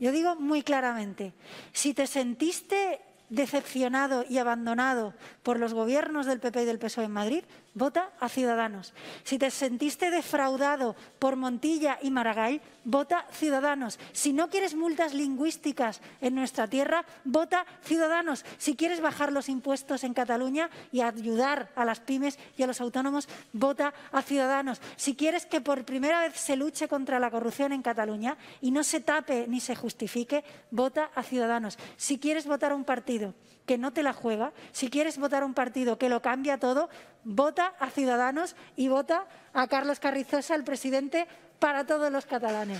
Yo digo muy claramente, si te sentiste decepcionado y abandonado por los gobiernos del PP y del PSOE en Madrid, vota a Ciudadanos. Si te sentiste defraudado por Montilla y Maragall, vota Ciudadanos. Si no quieres multas lingüísticas en nuestra tierra, vota Ciudadanos. Si quieres bajar los impuestos en Cataluña y ayudar a las pymes y a los autónomos, vota a Ciudadanos. Si quieres que por primera vez se luche contra la corrupción en Cataluña y no se tape ni se justifique, vota a Ciudadanos. Si quieres votar a un partido que no te la juega, si quieres votar un partido que lo cambia todo, vota a Ciudadanos y vota a Carlos Carrizosa, el presidente, para todos los catalanes.